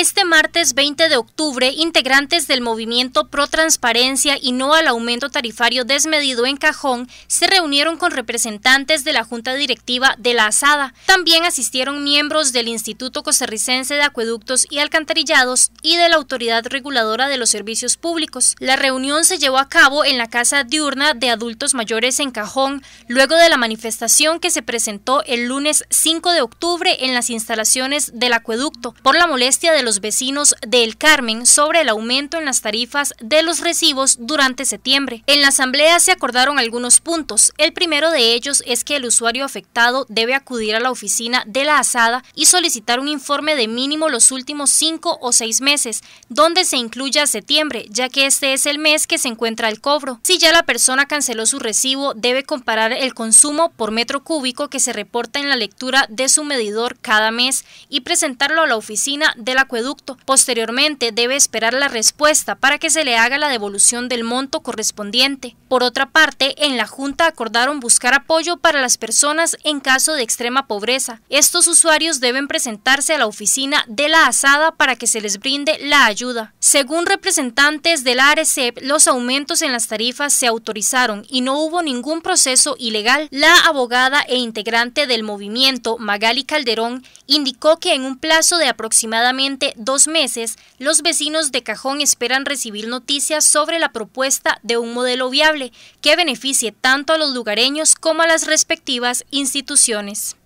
Este martes 20 de octubre, integrantes del movimiento Pro Transparencia y No al Aumento Tarifario Desmedido en Cajón se reunieron con representantes de la Junta Directiva de la ASADA. También asistieron miembros del Instituto Costarricense de Acueductos y Alcantarillados y de la Autoridad Reguladora de los Servicios Públicos. La reunión se llevó a cabo en la Casa Diurna de Adultos Mayores en Cajón, luego de la manifestación que se presentó el lunes 5 de octubre en las instalaciones del acueducto por la molestia de los los vecinos del Carmen sobre el aumento en las tarifas de los recibos durante septiembre. En la asamblea se acordaron algunos puntos. El primero de ellos es que el usuario afectado debe acudir a la oficina de la asada y solicitar un informe de mínimo los últimos cinco o seis meses, donde se incluya septiembre, ya que este es el mes que se encuentra el cobro. Si ya la persona canceló su recibo, debe comparar el consumo por metro cúbico que se reporta en la lectura de su medidor cada mes y presentarlo a la oficina de la cuenta Posteriormente debe esperar la respuesta para que se le haga la devolución del monto correspondiente. Por otra parte, en la Junta acordaron buscar apoyo para las personas en caso de extrema pobreza. Estos usuarios deben presentarse a la oficina de la asada para que se les brinde la ayuda. Según representantes de la ARECEP, los aumentos en las tarifas se autorizaron y no hubo ningún proceso ilegal. La abogada e integrante del movimiento, Magali Calderón, indicó que en un plazo de aproximadamente dos meses, los vecinos de Cajón esperan recibir noticias sobre la propuesta de un modelo viable que beneficie tanto a los lugareños como a las respectivas instituciones.